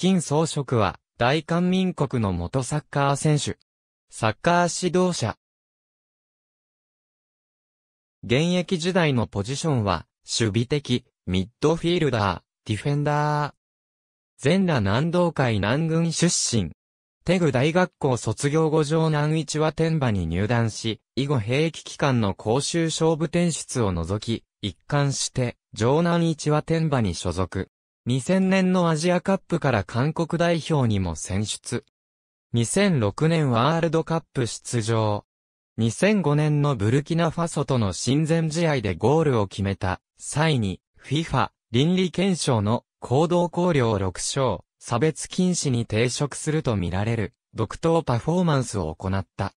金総書は、大韓民国の元サッカー選手。サッカー指導者。現役時代のポジションは、守備的、ミッドフィールダー、ディフェンダー。全羅南道会南軍出身。テグ大学校卒業後上南一和天馬に入団し、以後兵役期間の公衆勝負転出を除き、一貫して、上南一和天馬に所属。2000年のアジアカップから韓国代表にも選出。2006年ワールドカップ出場。2005年のブルキナファソとの親善試合でゴールを決めた際に FIFA 倫理憲章の行動考慮6章差別禁止に抵触するとみられる独当パフォーマンスを行った。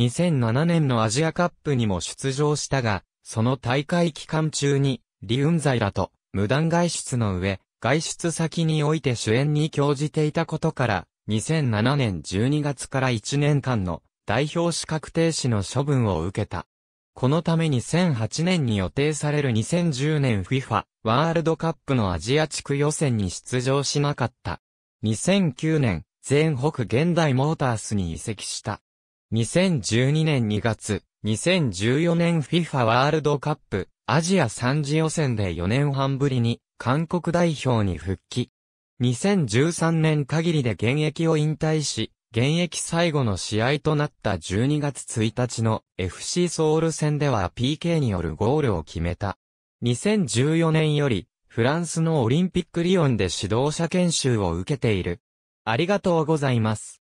2007年のアジアカップにも出場したが、その大会期間中に、リウンザイラと、無断外出の上、外出先において主演に興じていたことから、2007年12月から1年間の代表資格停止の処分を受けた。このために2008年に予定される2010年 FIFA ワールドカップのアジア地区予選に出場しなかった。2009年、全北現代モータースに移籍した。2012年2月、2014年 FIFA ワールドカップアジア3次予選で4年半ぶりに韓国代表に復帰。2013年限りで現役を引退し、現役最後の試合となった12月1日の FC ソウル戦では PK によるゴールを決めた。2014年よりフランスのオリンピックリオンで指導者研修を受けている。ありがとうございます。